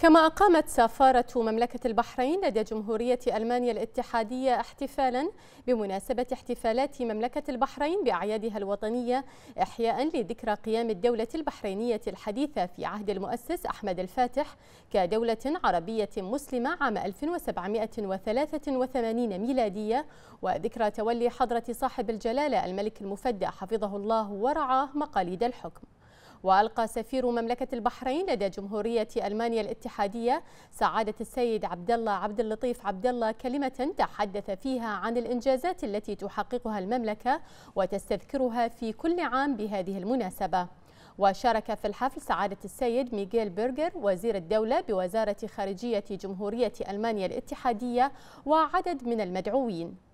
كما أقامت سفارة مملكة البحرين لدى جمهورية ألمانيا الاتحادية احتفالا بمناسبة احتفالات مملكة البحرين بأعيادها الوطنية إحياء لذكرى قيام الدولة البحرينية الحديثة في عهد المؤسس أحمد الفاتح كدولة عربية مسلمة عام 1783 ميلادية وذكرى تولي حضرة صاحب الجلالة الملك المفدى حفظه الله ورعاه مقاليد الحكم وألقى سفير مملكة البحرين لدى جمهورية ألمانيا الاتحادية سعادة السيد عبد الله عبد اللطيف عبد الله كلمة تحدث فيها عن الإنجازات التي تحققها المملكة وتستذكرها في كل عام بهذه المناسبة وشارك في الحفل سعادة السيد ميغيل بيرجر وزير الدولة بوزارة خارجية جمهورية ألمانيا الاتحادية وعدد من المدعوين